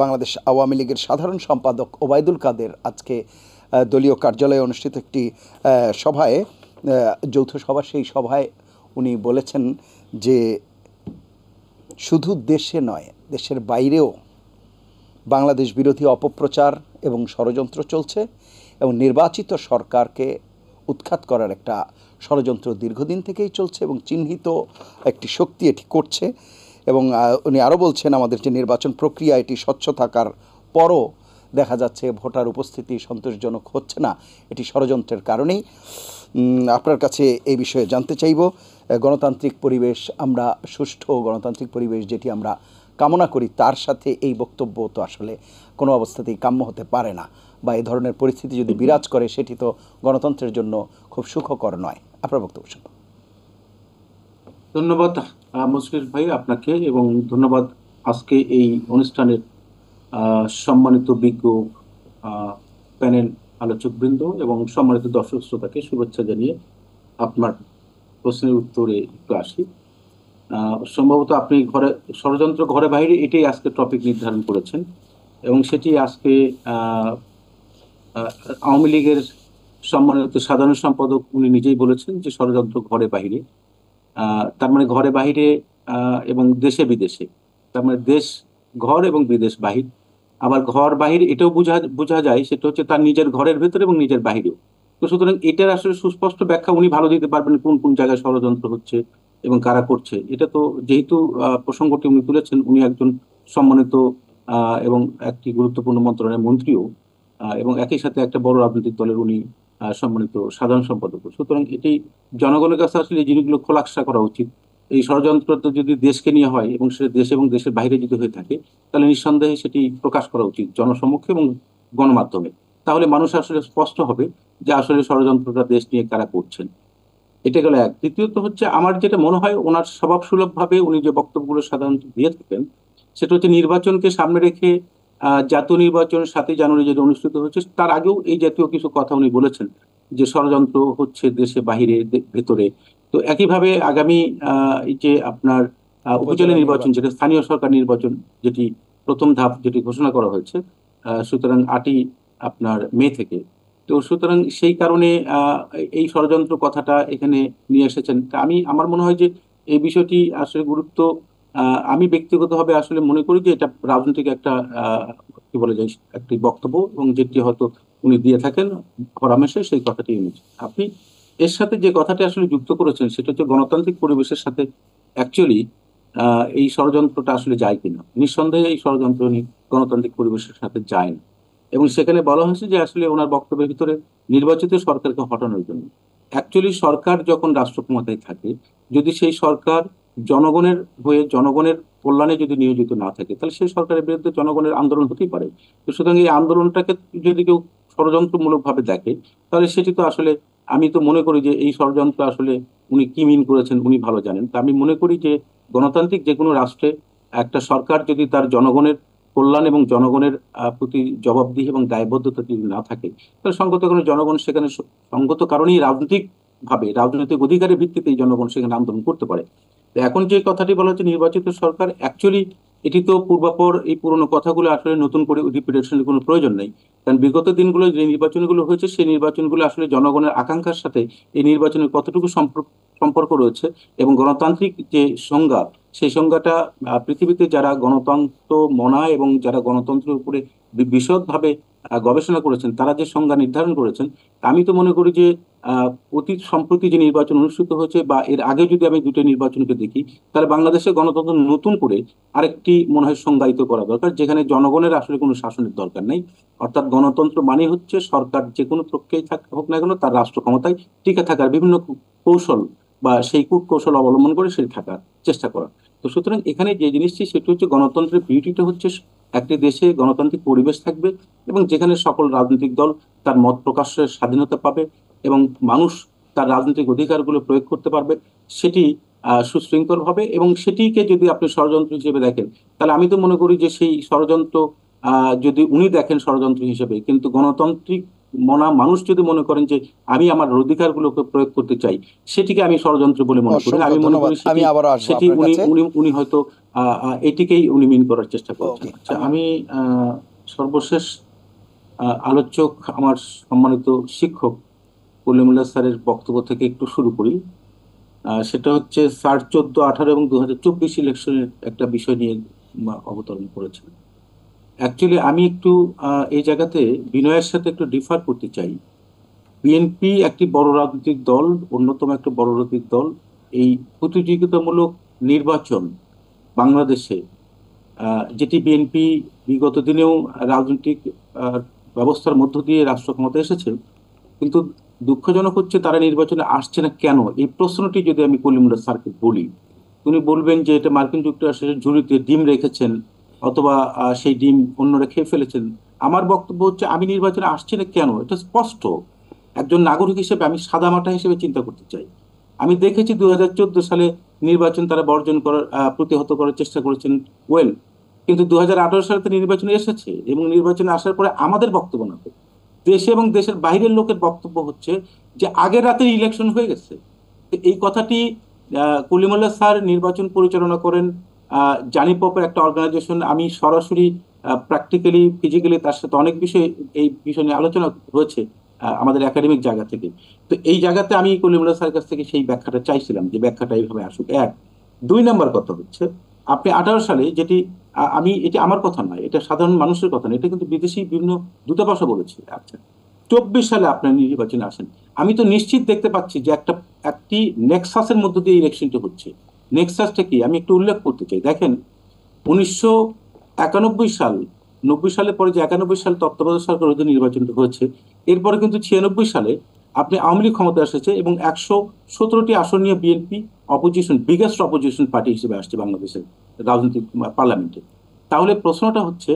বাংলাদেশ আওয়ামী লীগের সাধারণ সম্পাদক ওবায়দুল কাদের আজকে দলীয় কার্যালয়ে অনুষ্ঠিত একটি সভায় যৌথ সভা সেই সভায় উনি বলেছেন যে শুধু দেশে নয় দেশের বাইরেও বাংলাদেশ বিরোধী অপপ্রচার এবং ষড়যন্ত্র চলছে এবং নির্বাচিত সরকারকে উৎখাত করার একটা ষড়যন্ত্র দীর্ঘদিন থেকেই চলছে এবং চিহ্নিত একটি শক্তি এটি করছে এবং উনি আরও বলছেন আমাদের যে নির্বাচন প্রক্রিয়া এটি স্বচ্ছ থাকার পরও দেখা যাচ্ছে ভোটার উপস্থিতি সন্তোষজনক হচ্ছে না এটি ষড়যন্ত্রের কারণেই আপনার কাছে এই বিষয়ে জানতে চাইব গণতান্ত্রিক পরিবেশ আমরা সুষ্ঠু গণতান্ত্রিক পরিবেশ যেটি আমরা কামনা করি তার সাথে এই বক্তব্য তো আসলে কোনো অবস্থাতেই কাম্য হতে পারে না বা এই ধরনের পরিস্থিতি যদি বিরাজ করে সেটি তো গণতন্ত্রের জন্য খুব সুখকর নয় আপনার বক্তব্য শুনব ধন্যবাদ মুশফিক ভাই আপনাকে এবং ধন্যবাদ আজকে এই অনুষ্ঠানের সম্মানিত বিজ্ঞ প্যানেল আলোচকবৃন্দ এবং সম্মানিত দর্শক শ্রোতাকে শুভেচ্ছা জানিয়ে আপনার প্রশ্নের উত্তরে একটু আসি সম্ভবত আপনি ঘরে ষড়যন্ত্র ঘরে বাইরে এটাই আজকে টপিক নির্ধারণ করেছেন এবং সেটি আজকে আওয়ামী লীগের সম্মানিত সাধারণ সম্পাদক উনি নিজেই বলেছেন যে ষড়যন্ত্র ঘরে বাইরে তার মানে ঘরে বাহিরে এবং দেশে বিদেশে তার মানে দেশ ঘর এবং বিদেশ বাহির আবার ঘর বাহির এটাও বোঝা বোঝা যায় সেটা হচ্ছে তার নিজের ঘরের ভেতরে এবং নিজের বাহিরেও তো সুতরাং এটার আসলে সুস্পষ্ট ব্যাখ্যা উনি ভালো দিতে পারবেন কোন কোন জায়গায় ষড়যন্ত্র হচ্ছে এবং কারা করছে এটা তো যেহেতু প্রসঙ্গটি উনি তুলেছেন উনি একজন সম্মানিত এবং একটি গুরুত্বপূর্ণ মন্ত্রণালয়ের মন্ত্রীও এবং একই সাথে একটা বড় রাজনৈতিক দলের উনি সম্মানিত সাধারণ সম্পাদক সুতরাং এটি জনগণের কাছে আসলে এই জিনিসগুলো খোলাকসা করা উচিত এই ষড়যন্ত্র যদি দেশকে নিয়ে হয় এবং সে দেশ এবং দেশের বাইরে যদি হয়ে থাকে তাহলে নিঃসন্দেহে সেটি প্রকাশ করা উচিত জনসমক্ষে এবং গণমাধ্যমে তাহলে মানুষ আসলে স্পষ্ট হবে যে আসলে ষড়যন্ত্রটা দেশ নিয়ে কারা করছেন এটা গেল এক দ্বিতীয়ত হচ্ছে আমার যেটা মনে হয় ওনার স্বভাবসুলভভাবে উনি যে বক্তব্যগুলো সাধারণত দিয়ে থাকেন সেটা হচ্ছে নির্বাচনকে সামনে রেখে জাতীয় নির্বাচন সাতই জানুয়ারি যেটা অনুষ্ঠিত হচ্ছে তার আগেও এই জাতীয় কিছু কথা উনি বলেছেন যে ষড়যন্ত্র হচ্ছে দেশে বাহিরে ভেতরে তো একইভাবে আগামী যে আপনার উপজেলা নির্বাচন যেটা স্থানীয় সরকার নির্বাচন যেটি প্রথম ধাপ যেটি ঘোষণা করা হয়েছে সুতরাং আটই আপনার মে থেকে তো সুতরাং সেই কারণে এই ষড়যন্ত্র কথাটা এখানে নিয়ে এসেছেন আমি আমার মনে হয় যে এই বিষয়টি আসলে গুরুত্ব আমি ব্যক্তিগতভাবে আসলে মনে করি যে এটা রাজনৈতিক একটা কি বলে যায় একটি বক্তব্য এবং যেটি হয়তো উনি দিয়ে থাকেন পরামর্শে সেই কথাটি এনেছেন আপনি এর সাথে যে কথাটি আসলে যুক্ত করেছেন সেটা হচ্ছে গণতান্ত্রিক পরিবেশের সাথে অ্যাকচুয়ালি এই ষড়যন্ত্রটা আসলে যায় কিনা নিঃসন্দেহে এই ষড়যন্ত্র গণতান্ত্রিক পরিবেশের সাথে যায় না এবং সেখানে বলা হয়েছে যে আসলে ওনার বক্তব্যের ভিতরে নির্বাচিত সরকারকে হটানোর জন্য অ্যাকচুয়ালি সরকার যখন রাষ্ট্র ক্ষমতায় থাকে যদি সেই সরকার জনগণের হয়ে জনগণের কল্যাণে যদি নিয়োজিত না থাকে তাহলে সেই সরকারের বিরুদ্ধে জনগণের আন্দোলন হতেই পারে সুতরাং এই আন্দোলনটাকে যদি কেউ ষড়যন্ত্রমূলকভাবে দেখে তাহলে সেটি তো আসলে আমি তো মনে করি যে এই ষড়যন্ত্র আসলে উনি কি মিন করেছেন উনি ভালো জানেন তা আমি মনে করি যে গণতান্ত্রিক যে কোনো রাষ্ট্রে একটা সরকার যদি তার জনগণের কল্যাণ এবং জনগণের প্রতি জবাবদিহি এবং দায়বদ্ধতা যদি না থাকে তাহলে সঙ্গত কোনো জনগণ সেখানে সঙ্গত কারণেই রাজনৈতিকভাবে রাজনৈতিক অধিকারের ভিত্তিতে জনগণ সেখানে আন্দোলন করতে পারে এখন যে কথাটি বলা হচ্ছে নির্বাচিত সরকার অ্যাকচুয়ালি এটি তো পূর্বাপর এই পুরনো কথাগুলো আসলে নতুন করে রিপিটেশনের কোনো প্রয়োজন নেই কারণ বিগত দিনগুলো যে নির্বাচনগুলো হয়েছে সেই নির্বাচনগুলো আসলে জনগণের আকাঙ্ক্ষার সাথে এই নির্বাচনের কতটুকু সম্পর্ক রয়েছে এবং গণতান্ত্রিক যে সংজ্ঞা সেই সংজ্ঞাটা পৃথিবীতে যারা গণতন্ত্র মনা এবং যারা গণতন্ত্রের উপরে বিশদভাবে গবেষণা করেছেন তারা যে সংজ্ঞা নির্ধারণ করেছেন আমি তো মনে করি যে অতীত সম্প্রতি যে নির্বাচন অনুষ্ঠিত হয়েছে বা এর আগে যদি আমি দুটো নির্বাচনকে দেখি তাহলে বাংলাদেশে গণতন্ত্র নতুন করে আরেকটি মনে হয় সংজ্ঞায়িত করা দরকার যেখানে জনগণের আসলে কোনো শাসনের দরকার নেই অর্থাৎ গণতন্ত্র মানে হচ্ছে সরকার যে কোনো পক্ষেই হোক না কেন তার রাষ্ট্র ক্ষমতায় টিকে থাকার বিভিন্ন কৌশল বা সেই কৌশল অবলম্বন করে সেটি থাকার চেষ্টা করা তো সুতরাং এখানে যে জিনিসটি সেটি হচ্ছে গণতন্ত্রের বিউটিটা হচ্ছে একটি দেশে গণতান্ত্রিক পরিবেশ থাকবে এবং যেখানে সকল রাজনৈতিক দল তার মত প্রকাশের স্বাধীনতা পাবে এবং মানুষ তার রাজনৈতিক অধিকারগুলো প্রয়োগ করতে পারবে সেটি সুশৃঙ্খল হবে এবং সেটিকে যদি আপনি ষড়যন্ত্র হিসেবে দেখেন তাহলে আমি তো মনে করি যে সেই ষড়যন্ত্র যদি উনি দেখেন ষড়যন্ত্র হিসেবে কিন্তু গণতান্ত্রিক মনা মানুষ যদি মনে করেন যে আমি আমার অধিকারগুলোকে প্রয়োগ করতে চাই সেটিকে আমি ষড়যন্ত্র বলে মনে করি আমি মনে করি সেটি উনি উনি উনি হয়তো এটিকেই উনি মিন করার চেষ্টা করছেন আচ্ছা আমি সর্বশেষ আলোচক আমার সম্মানিত শিক্ষক কলিমুল্লাহ স্যারের বক্তব্য থেকে একটু শুরু করি সেটা হচ্ছে স্যার চোদ্দ আঠারো এবং দু হাজার চব্বিশ ইলেকশনের একটা বিষয় নিয়ে অবতরণ করেছেন অ্যাকচুয়ালি আমি একটু এই জায়গাতে বিনয়ের সাথে একটু ডিফার করতে চাই বিএনপি একটি বড় রাজনৈতিক দল অন্যতম একটা বড় রাজনৈতিক দল এই প্রতিযোগিতামূলক নির্বাচন বাংলাদেশে যেটি বিএনপি বিগত দিনেও রাজনৈতিক ব্যবস্থার মধ্য দিয়ে রাষ্ট্র ক্ষমতা এসেছে কিন্তু দুঃখজনক হচ্ছে তারা নির্বাচনে আসছে না কেন এই প্রশ্নটি যদি আমি কলিমুল্লা স্যারকে বলি উনি বলবেন যে এটা মার্কিন যুক্তরাষ্ট্রের ঝুড়িতে ডিম রেখেছেন অথবা সেই ডিম অন্যরা খেয়ে ফেলেছেন আমার বক্তব্য হচ্ছে আমি নির্বাচনে আসছি না কেন এটা স্পষ্ট একজন নাগরিক হিসেবে আমি সাদামাটা হিসেবে চিন্তা করতে চাই আমি দেখেছি দু সালে নির্বাচন তারা বর্জন করার প্রতিহত করার চেষ্টা করেছেন ওয়েল কিন্তু দু সালে তো নির্বাচনে এসেছে এবং নির্বাচনে আসার পরে আমাদের বক্তব্য না দেশে এবং দেশের বাইরের লোকের বক্তব্য হচ্ছে যে আগের রাতে ইলেকশন হয়ে গেছে এই কথাটি কলিমুল্লাহ স্যার নির্বাচন পরিচালনা করেন জানি পপের একটা অর্গানাইজেশন আমি সরাসরি প্র্যাকটিক্যালি ফিজিক্যালি তার সাথে অনেক বিষয়ে এই বিষয় নিয়ে আলোচনা হয়েছে আমাদের একাডেমিক জায়গা থেকে তো এই জায়গাতে আমি কলিমুল্লাহ স্যার কাছ থেকে সেই ব্যাখ্যাটা চাইছিলাম যে ব্যাখ্যাটা এইভাবে আসুক এক দুই নম্বর কথা হচ্ছে আপনি আঠারো সালে যেটি আমি এটি আমার কথা নয় এটা সাধারণ মানুষের কথা নয় এটা কিন্তু বিদেশি বিভিন্ন দূতাবাসও বলেছে আচ্ছা চব্বিশ সালে আপনার নির্বাচনে আসেন আমি তো নিশ্চিত দেখতে পাচ্ছি যে একটা একটি নেক্সাসের মধ্য দিয়ে ইলেকশনটি হচ্ছে নেক্সাসটা কি আমি একটু উল্লেখ করতে চাই দেখেন উনিশশো একানব্বই সাল নব্বই সালের পরে যে একানব্বই সাল তত্ত্বাবধায়ক সরকার অধীনে নির্বাচনটা হয়েছে এরপরে কিন্তু ছিয়ানব্বই সালে আপনি আওয়ামী লীগ ক্ষমতা এসেছে এবং একশো সতেরোটি আসন নিয়ে BNP opposition biggest opposition party হিসেবে আসছে বাংলাদেশের রাজনৈতিক পার্লামেন্টে তাহলে প্রশ্নটা হচ্ছে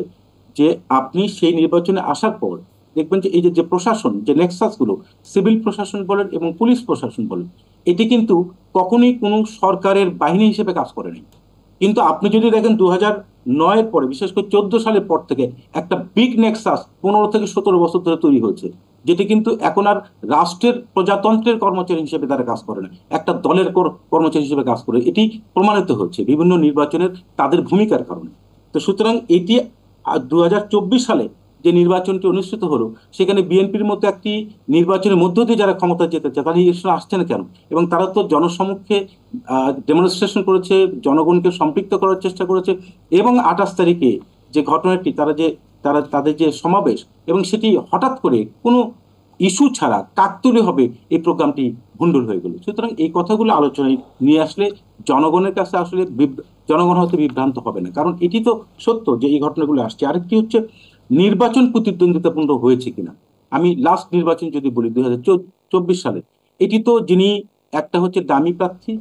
যে আপনি সেই নির্বাচনে আসার পর দেখবেন যে এই যে প্রশাসন যে নেক্সাসগুলো সিভিল প্রশাসন বলেন এবং পুলিশ প্রশাসন বলেন এটি কিন্তু কখনোই কোনো সরকারের বাহিনী হিসেবে কাজ করেনি কিন্তু আপনি যদি দেখেন দু নয়ের পরে বিশেষ করে চোদ্দ সালের পর থেকে একটা বিগ নেক্সাস পনেরো থেকে সতেরো বছর ধরে তৈরি হয়েছে যেটি কিন্তু এখন আর রাষ্ট্রের প্রজাতন্ত্রের কর্মচারী হিসেবে তারা কাজ করে না একটা দলের কর্মচারী হিসেবে কাজ করে এটি প্রমাণিত হচ্ছে বিভিন্ন নির্বাচনের তাদের ভূমিকার কারণে তো সুতরাং এটি দু সালে যে নির্বাচনটি অনুষ্ঠিত হলো সেখানে বিএনপির মতো একটি নির্বাচনের মধ্য দিয়ে যারা ক্ষমতা যেতে চায় তারা এসে আসছে না কেন এবং তারা তো জনসমক্ষে ডেমনস্ট্রেশন করেছে জনগণকে সম্পৃক্ত করার চেষ্টা করেছে এবং আঠাশ তারিখে যে ঘটনাটি তারা যে তারা তাদের যে সমাবেশ এবং সেটি হঠাৎ করে কোনো ইস্যু ছাড়া হবে এই প্রোগ্রামটি ভণ্ডুল হয়ে গেল সুতরাং এই কথাগুলো আলোচনায় নিয়ে আসলে জনগণের কাছে আসলে জনগণ হয়তো বিভ্রান্ত হবে না কারণ এটি তো সত্য যে এই ঘটনাগুলো আসছে আরেকটি হচ্ছে নির্বাচন প্রতিদ্বন্দ্বিতাপূর্ণ হয়েছে কিনা আমি লাস্ট নির্বাচন যদি বলি দুই হাজার চব্বিশ সালে এটি তো যিনি একটা হচ্ছে দামি প্রার্থী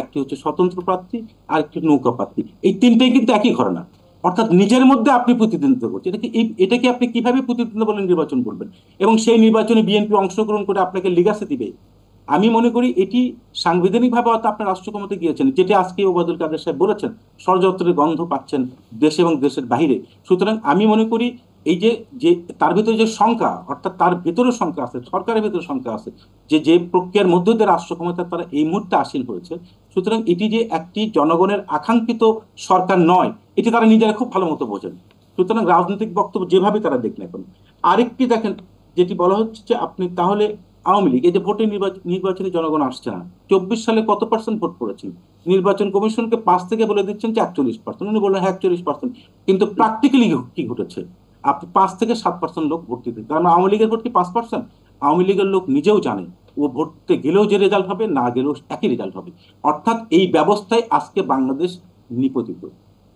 একটি হচ্ছে স্বতন্ত্র প্রার্থী আর একটি নৌকা প্রার্থী এই তিনটাই কিন্তু একই ঘটনা অর্থাৎ নিজের মধ্যে আপনি প্রতিদ্বন্দ্বিতা করছেন এটাকে এটাকে আপনি কিভাবে প্রতিদ্বন্দ্ব বলে নির্বাচন করবেন এবং সেই নির্বাচনে বিএনপি অংশগ্রহণ করে আপনাকে লিগাসে দিবে আমি মনে করি এটি সাংবিধানিকভাবে হয়তো আপনার রাষ্ট্র ক্ষমতা গিয়েছেন যেটি আজকে ওবায়দুল কাদের সাহেব বলেছেন ষড়যন্ত্রের গন্ধ পাচ্ছেন দেশ এবং দেশের বাহিরে সুতরাং আমি মনে করি এই যে যে তার ভিতরে যে সংখ্যা অর্থাৎ তার ভেতরে সংখ্যা আছে সরকারের ভেতরে সংখ্যা আছে যে যে প্রক্রিয়ার মধ্য দিয়ে রাষ্ট্র ক্ষমতা তারা এই মুহূর্তে আসীন হয়েছে সুতরাং এটি যে একটি জনগণের আকাঙ্ক্ষিত সরকার নয় এটি তারা নিজেরা খুব ভালো মতো বোঝেন সুতরাং রাজনৈতিক বক্তব্য যেভাবে তারা দেখ এখন আরেকটি দেখেন যেটি বলা হচ্ছে যে আপনি তাহলে আওয়ামী লীগ এই যে ভোটে নির্বাচনে জনগণ আসছে না চব্বিশ সালে কত পার্সেন্ট ভোট করেছেন নির্বাচন কমিশনকে পাঁচ থেকে বলে দিচ্ছেন যে একচল্লিশ পার্সেন্ট উনি বললেন হ্যাঁ, একচল্লিশ পার্সেন্ট কিন্তু প্র্যাকটিক্যালি কি ঘটেছে আপনি পাঁচ থেকে সাত পার্সেন্ট লোক ভোট দিতে কারণ মানে আওয়ামী লীগের ভোট কি পাঁচ পার্সেন্ট আওয়ামী লীগের লোক নিজেও জানে ও ভোটতে গেলেও যে রেজাল্ট হবে না গেলেও একই রেজাল্ট হবে অর্থাৎ এই ব্যবস্থায় আজকে বাংলাদেশ নিপতিত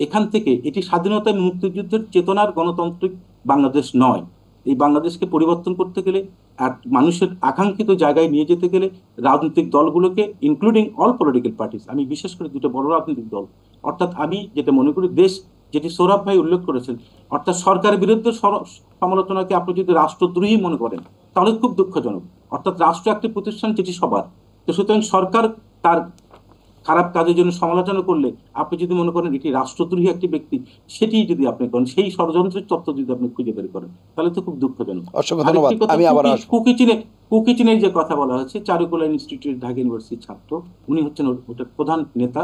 এখান থেকে এটি স্বাধীনতা মুক্তিযুদ্ধের চেতনার গণতান্ত্রিক বাংলাদেশ নয় এই বাংলাদেশকে পরিবর্তন করতে গেলে আর মানুষের আকাঙ্ক্ষিত জায়গায় নিয়ে যেতে গেলে রাজনৈতিক দলগুলোকে ইনক্লুডিং অল পলিটিক্যাল পার্টিস আমি বিশেষ করে দুটো বড় রাজনৈতিক দল অর্থাৎ আমি যেটা মনে করি দেশ যেটি সৌরভ ভাই উল্লেখ করেছেন অর্থাৎ সরকারের বিরুদ্ধে সমালোচনাকে আপনি যদি রাষ্ট্রদ্রোহী মনে করেন তাহলে খুব দুঃখজনক অর্থাৎ রাষ্ট্র একটি প্রতিষ্ঠান যেটি সবার তো সুতরাং সরকার তার খারাপ কাজের জন্য সমালোচনা করলে আপনি যদি মনে করেন এটি রাষ্ট্রদ্রোহী একটি ব্যক্তি সেটি যদি আপনি করেন সেই ষড়যন্ত্রের তত্ত্ব যদি আপনি খুঁজে বের করেন তাহলে তো খুব দুঃখজনক অসংখ্য কুকিচিনের যে কথা বলা হচ্ছে চারুকলা ইনস্টিটিউট ঢাকা ইউনিভার্সিটির ছাত্র উনি হচ্ছেন ওটার প্রধান নেতা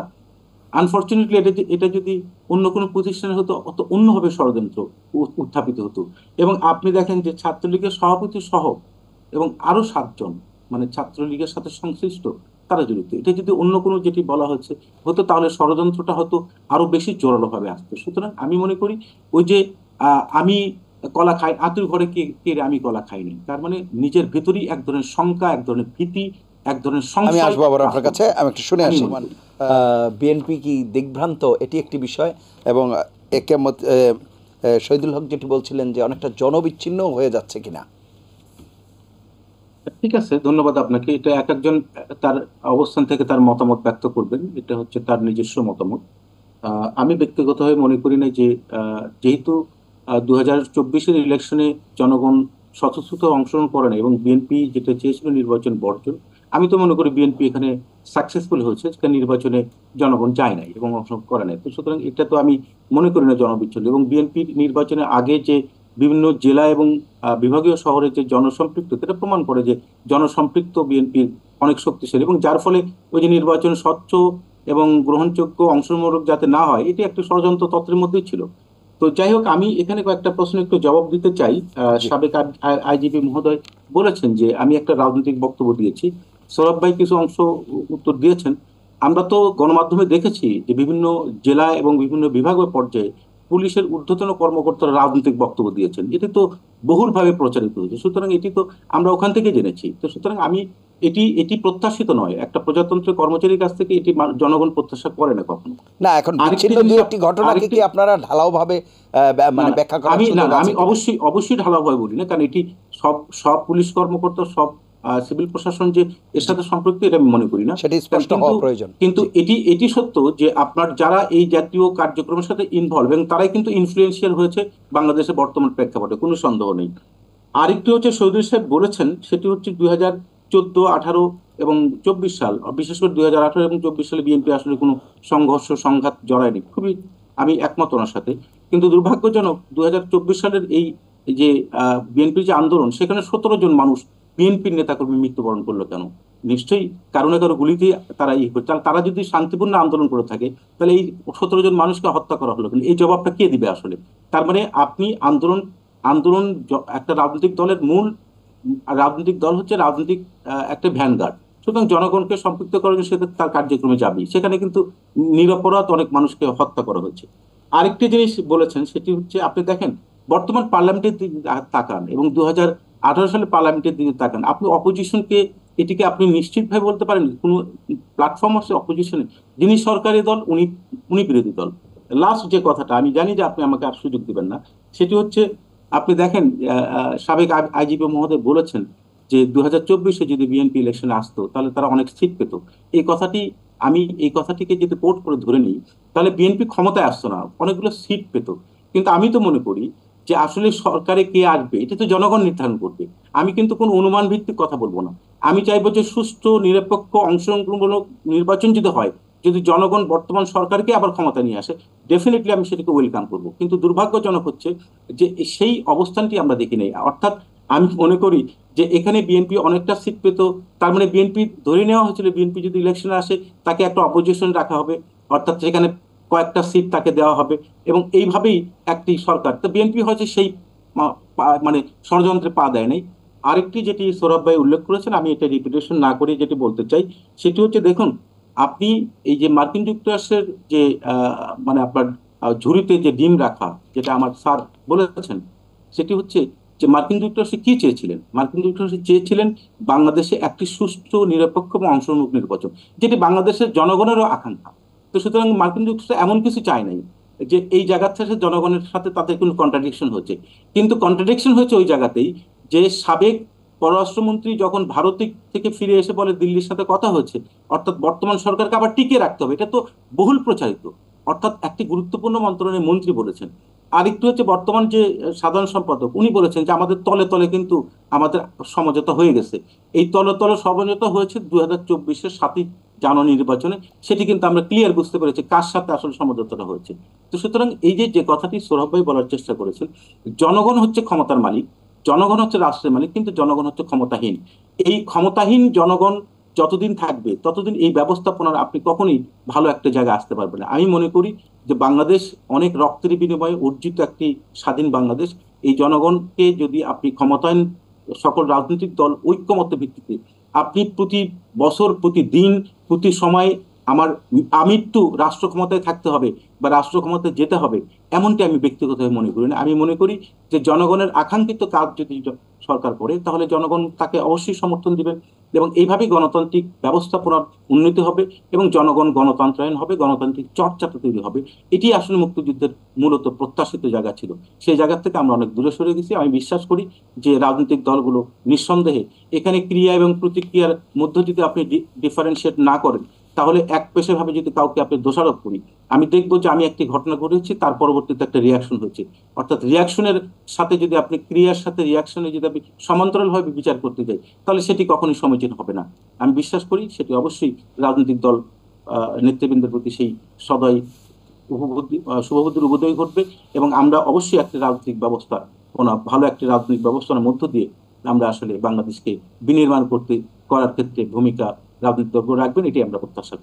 আনফর্চুনেটলি এটা এটা যদি অন্য কোনো প্রতিষ্ঠানে হতো অত অন্যভাবে ষড়যন্ত্র উত্থাপিত হতো এবং আপনি দেখেন যে ছাত্রলীগের সভাপতি সহ এবং আরও সাতজন মানে ছাত্রলীগের সাথে সংশ্লিষ্ট তারা জড়িত এটা যদি অন্য কোনো যেটি বলা হচ্ছে হতো তাহলে ষড়যন্ত্রটা হয়তো আরো বেশি জোরালোভাবে আসতো সুতরাং আমি মনে করি ওই যে আমি কলা খাই আতুর ঘরে কে কে আমি কলা খাইনি তার মানে নিজের ভেতরই এক ধরনের শঙ্কা এক ধরনের ভীতি এক ধরনের আমি আসবো আবার আপনার কাছে আমি একটু শুনে আসি বিএনপি কি দিগ্ভ্রান্ত এটি একটি বিষয় এবং একে মত শহীদুল হক যেটি বলছিলেন যে অনেকটা জনবিচ্ছিন্ন হয়ে যাচ্ছে কিনা ঠিক আছে ধন্যবাদ আপনাকে এটা এক একজন তার অবস্থান থেকে তার মতামত ব্যক্ত করবেন এটা হচ্ছে তার নিজস্ব মতামত আমি ব্যক্তিগতভাবে মনে করি না যে যেহেতু দু হাজার চব্বিশের ইলেকশনে জনগণ স্বতঃস্ফূর্ত অংশগ্রহণ করে না এবং বিএনপি যেটা চেয়েছিল নির্বাচন বর্জন আমি তো মনে করি বিএনপি এখানে সাকসেসফুল হয়েছে নির্বাচনে জনগণ যায় নাই এবং অংশগ্রহণ করে নাই তো সুতরাং এটা তো আমি মনে করি না জনবিচ্ছন্ন এবং বিএনপির নির্বাচনের আগে যে বিভিন্ন জেলা এবং বিভাগীয় শহরে যে জনসম্পৃক্ত এটা প্রমাণ করে যে জনসম্পৃক্ত বিএনপির অনেক শক্তিশালী এবং যার ফলে ওই যে নির্বাচন স্বচ্ছ এবং গ্রহণযোগ্য অংশমূলক যাতে না হয় এটি একটি ষড়যন্ত্র তত্ত্বের মধ্যেই ছিল তো যাই হোক আমি এখানে কয়েকটা প্রশ্ন একটু জবাব দিতে চাই সাবেক আইজিপি মহোদয় বলেছেন যে আমি একটা রাজনৈতিক বক্তব্য দিয়েছি সৌরভ ভাই কিছু অংশ উত্তর দিয়েছেন আমরা তো গণমাধ্যমে দেখেছি যে বিভিন্ন জেলা এবং বিভিন্ন বিভাগীয় পর্যায়ে পুলিশের ঊর্ধ্বতন কর্মকর্তারা রাজনৈতিক বক্তব্য দিয়েছেন এটি তো বহুলভাবে প্রচারিত হয়েছে সুতরাং এটি তো আমরা ওখান থেকে জেনেছি তো সুতরাং আমি এটি এটি প্রত্যাশিত নয় একটা প্রজাতন্ত্রের কর্মচারীর কাছ থেকে এটি জনগণ প্রত্যাশা করে না কখনো না এখন একটি ঘটনাকে কি আপনারা ঢালাওভাবে মানে ব্যাখ্যা করেন আমি না আমি অবশ্যই অবশ্যই ঢালাওভাবে বলি না কারণ এটি সব সব পুলিশ কর্মকর্তা সব সিভিল প্রশাসন যে এর সাথে সম্পৃক্ত এটা আমি মনে করি না সেটি স্পষ্ট হওয়া প্রয়োজন কিন্তু এটি এটি সত্য যে আপনার যারা এই জাতীয় কার্যক্রমের সাথে ইনভলভ এবং তারাই কিন্তু ইনফ্লুয়েন্সিয়াল হয়েছে বাংলাদেশে বর্তমান প্রেক্ষাপটে কোনো সন্দেহ নেই আরেকটি হচ্ছে সৌধুরী সাহেব বলেছেন সেটি হচ্ছে দুই হাজার চোদ্দ আঠারো এবং চব্বিশ সাল বিশেষ করে দুই হাজার আঠারো এবং চব্বিশ সালে বিএনপি আসলে কোনো সংঘর্ষ সংঘাত জড়ায়নি খুবই আমি একমত ওনার সাথে কিন্তু দুর্ভাগ্যজনক দু সালের এই যে বিএনপির যে আন্দোলন সেখানে সতেরো জন মানুষ বিএনপির নেতাকর্মী মৃত্যুবরণ করলো কেন নিশ্চয়ই কারো না কারো গুলিতে তারা ই করছে তারা যদি শান্তিপূর্ণ আন্দোলন করে থাকে তাহলে এই সতেরো জন মানুষকে হত্যা করা হলো কিন্তু এই জবাবটা কে দিবে আসলে তার মানে আপনি আন্দোলন আন্দোলন একটা রাজনৈতিক দলের মূল রাজনৈতিক দল হচ্ছে রাজনৈতিক একটা ভ্যানগার্ড সুতরাং জনগণকে সম্পৃক্ত করার জন্য সেটা তার কার্যক্রমে যাবে সেখানে কিন্তু নিরপরাধ অনেক মানুষকে হত্যা করা হয়েছে আরেকটি জিনিস বলেছেন সেটি হচ্ছে আপনি দেখেন বর্তমান পার্লামেন্টে তাকান এবং দু আঠারো সালে পার্লামেন্টের দিকে তাকান আপনি অপোজিশনকে এটিকে আপনি নিশ্চিতভাবে বলতে পারেন কোনো প্ল্যাটফর্ম আছে অপোজিশনে যিনি সরকারি দল উনি উনি বিরোধী দল লাস্ট যে কথাটা আমি জানি যে আপনি আমাকে আর সুযোগ দেবেন না সেটি হচ্ছে আপনি দেখেন সাবেক আইজিপি মহোদয় বলেছেন যে দু হাজার চব্বিশে যদি বিএনপি ইলেকশনে আসতো তাহলে তারা অনেক সিট পেত এই কথাটি আমি এই কথাটিকে যদি কোর্ট করে ধরে নিই তাহলে বিএনপি ক্ষমতায় আসতো না অনেকগুলো সিট পেত কিন্তু আমি তো মনে করি যে আসলে সরকারে কে আসবে এটা তো জনগণ নির্ধারণ করবে আমি কিন্তু কোনো অনুমান ভিত্তিক কথা বলবো না আমি চাইবো যে সুস্থ নিরপেক্ষ অংশগ্রহণমূলক নির্বাচন যদি হয় যদি জনগণ বর্তমান সরকারকে আবার ক্ষমতা নিয়ে আসে ডেফিনেটলি আমি সেটাকে ওয়েলকাম করব কিন্তু দুর্ভাগ্যজনক হচ্ছে যে সেই অবস্থানটি আমরা দেখি নেই অর্থাৎ আমি মনে করি যে এখানে বিএনপি অনেকটা সিট পেত তার মানে বিএনপি ধরে নেওয়া হয়েছিল বিএনপি যদি ইলেকশনে আসে তাকে একটা অপোজিশন রাখা হবে অর্থাৎ সেখানে কয়েকটা সিট তাকে দেওয়া হবে এবং এইভাবেই একটি সরকার তো বিএনপি হয়তো সেই মানে ষড়যন্ত্রে পা দেয় নাই আরেকটি যেটি সৌরভ ভাই উল্লেখ করেছেন আমি এটা রিপিটেশন না করে যেটি বলতে চাই সেটি হচ্ছে দেখুন আপনি এই যে মার্কিন যুক্তরাষ্ট্রের যে মানে আপনার ঝুড়িতে যে ডিম রাখা যেটা আমার স্যার বলেছেন সেটি হচ্ছে যে মার্কিন যুক্তরাষ্ট্র কি চেয়েছিলেন মার্কিন যুক্তরাষ্ট্র চেয়েছিলেন বাংলাদেশে একটি সুস্থ নিরপেক্ষ এবং অংশমুখ নির্বাচন যেটি বাংলাদেশের জনগণেরও আকাঙ্ক্ষা তো সুতরাং মার্কিন যুক্তরাষ্ট্র এমন কিছু চায় নাই যে এই জায়গার থেকে জনগণের সাথে তাদের কোনো কন্ট্রাডিকশন হচ্ছে কিন্তু কন্ট্রাডিকশন হয়েছে ওই জায়গাতেই যে সাবেক পররাষ্ট্রমন্ত্রী যখন ভারত থেকে ফিরে এসে বলে দিল্লির সাথে কথা হয়েছে অর্থাৎ বর্তমান সরকারকে আবার টিকে রাখতে হবে এটা তো বহুল প্রচারিত অর্থাৎ একটি গুরুত্বপূর্ণ মন্ত্রণের মন্ত্রী বলেছেন আরেকটু হচ্ছে বর্তমান যে সাধারণ সম্পাদক উনি বলেছেন যে আমাদের তলে তলে কিন্তু আমাদের সমঝোতা হয়ে গেছে এই তলে তলে সমঝোতা হয়েছে দু হাজার চব্বিশের সাতই জানো নির্বাচনে সেটি কিন্তু আমরা ক্লিয়ার বুঝতে পেরেছি কার সাথে আসলে সমঝোতাটা হয়েছে তো সুতরাং এই যে যে কথাটি সৌরভ ভাই বলার চেষ্টা করেছেন জনগণ হচ্ছে ক্ষমতার মালিক জনগণ হচ্ছে রাষ্ট্রের মালিক কিন্তু জনগণ হচ্ছে ক্ষমতাহীন এই ক্ষমতাহীন জনগণ যতদিন থাকবে ততদিন এই ব্যবস্থাপনার আপনি কখনোই ভালো একটা জায়গায় আসতে পারবেন না আমি মনে করি যে বাংলাদেশ অনেক রক্তের বিনিময়ে অর্জিত একটি স্বাধীন বাংলাদেশ এই জনগণকে যদি আপনি ক্ষমতায়ন সকল রাজনৈতিক দল ঐক্যমত্য ভিত্তিতে আপনি প্রতি বছর প্রতিদিন प्रति समय আমার আমৃত্যু রাষ্ট্র ক্ষমতায় থাকতে হবে বা রাষ্ট্র ক্ষমতায় যেতে হবে এমনটি আমি ব্যক্তিগতভাবে মনে করি না আমি মনে করি যে জনগণের আকাঙ্ক্ষিত কাজ যদি সরকার করে তাহলে জনগণ তাকে অবশ্যই সমর্থন দিবেন এবং এইভাবেই গণতান্ত্রিক ব্যবস্থাপনার উন্নতি হবে এবং জনগণ গণতন্ত্রায়ন হবে গণতান্ত্রিক চর্চাটা তৈরি হবে এটি আসলে মুক্তিযুদ্ধের মূলত প্রত্যাশিত জায়গা ছিল সেই জায়গা থেকে আমরা অনেক দূরে সরে গেছি আমি বিশ্বাস করি যে রাজনৈতিক দলগুলো নিঃসন্দেহে এখানে ক্রিয়া এবং প্রতিক্রিয়ার মধ্য যদি আপনি ডিফারেন্সিয়েট না করেন তাহলে এক পেশাভাবে যদি কাউকে আপনি দোষারোপ করি আমি দেখবো যে আমি একটি ঘটনা ঘটেছি তার পরবর্তীতে একটা রিয়াকশন হয়েছে অর্থাৎ রিয়াকশনের সাথে যদি আপনি ক্রিয়ার সাথে রিয়াকশনে যদি আপনি সমান্তরালভাবে বিচার করতে যাই তাহলে সেটি কখনোই সমীচীন হবে না আমি বিশ্বাস করি সেটি অবশ্যই রাজনৈতিক দল নেতৃবৃন্দের প্রতি সেই সদয় উপবুদ্ধি শুভবুদ্ধির উপদয় ঘটবে এবং আমরা অবশ্যই একটি রাজনৈতিক ব্যবস্থা কোনো ভালো একটি রাজনৈতিক ব্যবস্থার মধ্য দিয়ে আমরা আসলে বাংলাদেশকে বিনির্মাণ করতে করার ক্ষেত্রে ভূমিকা রাজনৈতিক দলগুলো রাখবেন এটি আমরা প্রত্যাশা